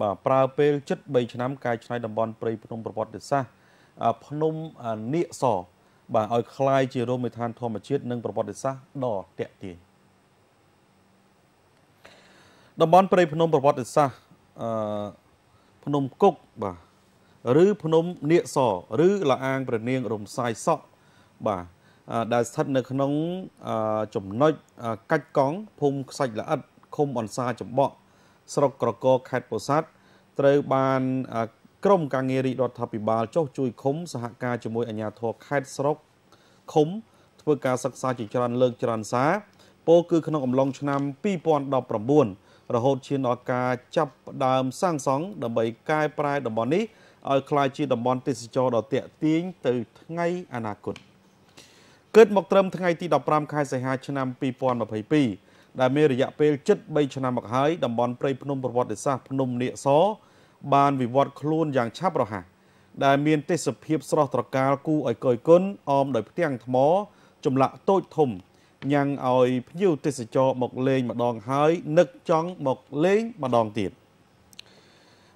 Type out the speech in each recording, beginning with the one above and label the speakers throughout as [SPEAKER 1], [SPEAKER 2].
[SPEAKER 1] បាទប្រើពេលជិត3ឆ្នាំកាយឆ្នៃតំបន់ព្រៃភ្នំប្រវត្តិសាស្ត្រភ្នំនៀកសបាទឲ្យคล้ายជារមណីយដ្ឋានធម្មជាតិនិង ប្រវត្តិសាស្ត្រដ៏ទាក់ទាញតំបន់ព្រៃភ្នំប្រវត្តិសាស្ត្រអឺភ្នំគុកបាទឬភ្នំនៀកសឬលាអាងប្រនាងរំសាយសក់បាទដែលស្ថិតនៅ ក្នុងចំណុចកាច់កង់ភូមិខ្សាច់ល្អិតឃុំអនសាចំបក់ស្រុកក្រកខេត្តពោធិ៍សាត់ត្រូវបាន ក្រមការងាររាជរដ្ឋាភិបាលចុះ ជួយឃុំសហការជាមួយអាជ្ញាធរខេត្តស្រុកឃុំ ធ្វើការសិក្សាជាច្រើនលើកច្រើនសារពោលគឺក្នុងអំឡុងឆ្នាំ2019រហូតឈានដល់ការចាប់ផ្ដើមសាងសង់ដើម្បីកែប្រែតំបន់នេះឲ្យក្លាយជាតំបន់ ទេសចរដ៏ទាក់ទាញទៅថ្ងៃអនាគតកើតមកត្រឹមថ្ងៃទី15ខែសីហា ឆ្នាំ2022ដែលមានរយៈពេល73ឆ្នាំមកហើយតំបន់ព្រៃភ្នំប្រវត្តិសាស្ត្រភ្នំនៀកសបានវិវត្តខ្លួនយ៉ាងឆាប់រហ័សដែលមានទេសភាពស្រស់ត្រកាលគួរឲ្យកយគុណអមដោយផ្ទាំងថ្មចម្លាក់តូចធំញ៉ាំងឲ្យភ្ញៀវទេសចរមកលេង ម្ដងហើយនឹកចង់មកលេងម្ដងទៀត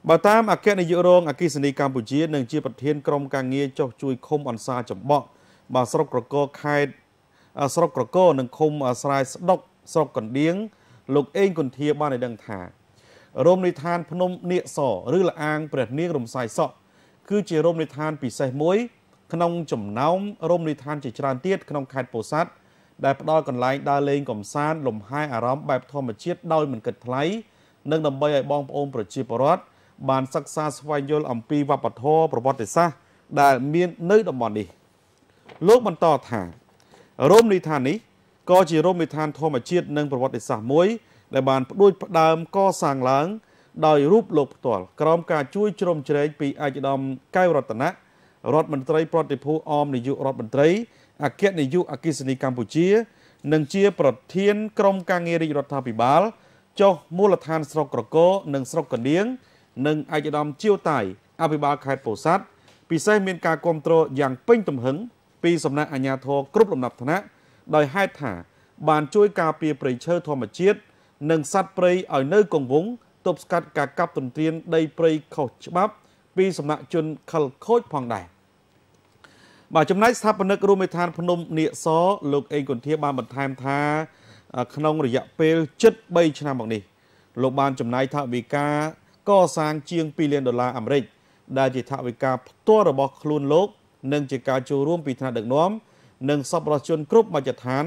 [SPEAKER 1] បើតាមអគ្គនាយករងអគិសនីកម្ពុជានិងជាប្រធាន ក្រុមការងារចោះជួយឃុំអន្សាចំបក់បាទស្រុកក្រកខេត្តស្រុកក្រកនិងឃុំអាស្រ័យស្ដុកស្រុកកណ្ដៀងលោកអេងគន្ធាបានឲ្យដឹងថា រមណីយដ្ឋាន ភ្នំនៀកសឬលអាងព្រះនាងរំសាយសក់គឺជារមណីយដ្ឋានពិសេសមួយ ក្នុងចំណោមរមណីយដ្ឋានជាច្រើនទៀតក្នុងខេត្តពោធិ៍សាត់ដែលផ្ដល់កន្លែងដើរលេងកម្សាន្តលំហែអារម្មណ៍បែបធម្មជាតិដោយមិនគិតថ្លៃនិងដើម្បីឲ្យបងប្អូនប្រជាពលរដ្ឋបានសិក្សាស្វែងយល់អំពីវប្បធម៌ប្រវត្តិសាស្ត្រដែលមាននៅតំបន់នេះលោកបន្តថា រមណីយដ្ឋាននេះក៏ជារមណីយដ្ឋានធម្មជាតិនិងប្រវត្តិសាស្ត្រមួយដែលបានផ្ដួចផ្ដើមកសាងឡើងដោយរូបលោកផ្ទាល់ក្រោមការជួយជ្រោមជ្រែងពីឯកឧត្តមកៅរតនៈរដ្ឋមន្ត្រីប្រតិភូអមនាយករដ្ឋមន្ត្រីអគ្គនាយកអគ្គិសនីកម្ពុជា និងជាប្រធានក្រុមការងាររាជរដ្ឋាភិបាលចុះមូលដ្ឋានស្រុកក្រកោនិងស្រុកកណ្ដៀងនិងឯកឧត្តមជាវតៃអភិបាលខេត្តពោធិ៍សាត់ពិសេសមានការគ្រប់គ្រងយ៉ាងពេញទំហឹងពីសំណាក់អាជ្ញាធរគ្រប់លំដាប់ថ្នាក់ដោយហេតុថា បានជួយការពារព្រៃឈើធម្មជាតិនិងសត្វព្រៃឲ្យនៅគង់វង្សទប់ស្កាត់ការកាប់ទន្ទ្រានដីព្រៃខុសច្បាប់ពីសំណាក់ជនខិលខូចផងដែរបាទចំណែកស្ថាបនិករួមឯឋានភ្នំនៀកសលោកអេងកុនធាបានបន្ថែមថា ក្នុងរយៈពេល73ឆ្នាំមកនេះ លោកបានចំណាយថវិកាកសាងជាង2លានដុល្លារអាមេរិក ដែលជាថវិកាផ្ទាល់របស់ខ្លួនលោក និងជាការចូលរួមពីថ្នាក់ដឹកនាំនិងសប្បុរសជនគ្រប់មជ្ឈដ្ឋាន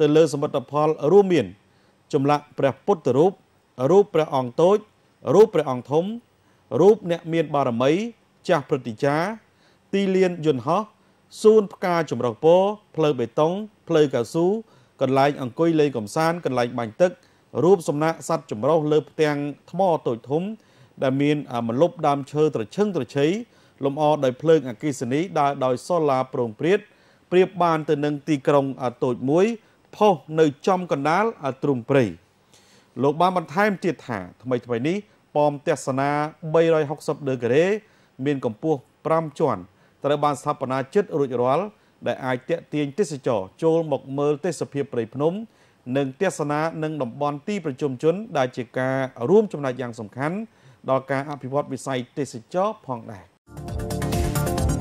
[SPEAKER 1] ទៅលើសមិទ្ធផលរួមមានចម្លាក់ព្រះពុទ្ធរូបរូបព្រះអង្គតូចរូបព្រះអង្គធំរូបអ្នកមានបារមីចាស់ព្រឹទ្ធាចារ្យទីលានយន្តហោះសួនផ្កាចម្រុះពណ៌ផ្លូវបេតុងផ្លូវកៅស៊ូកន្លែងអង្គុយលេងកំសាន្តកន្លែងបាញ់ទឹករូបសំណាកសត្វចម្រុះលើផ្ទាំងថ្មតូចធំ ដែលមានមលប់ដើមឈើត្រឈឹងត្រឈៃលំអដោយភ្លើងអគ្គិសនីដើរដោយសូឡា ប្រងព្រាតប្រៀបបានទៅនឹងទីក្រុងតូចមួយផុសនៅចំកណ្ដាលទ្រុំព្រៃលោកបានបន្ថែមទៀតថា ថ្មីថ្មីនេះប៉មទស្សនា360ដឺក្រេមានកម្ពស់5ជាន់ត្រូវបានស្ថាបនាជិតរួចរាល់ដែលអាចតេទៀងទេសចរចូលមកមើលទេសភាពព្រៃភ្នំ និងទស្សនានឹងតំបន់ទីប្រជុំជនដែលជាការរួមចំណែកយ៉ាងសំខាន់ ដល់ការអភិវឌ្ឍវិស័យទេសចរផងដែរ។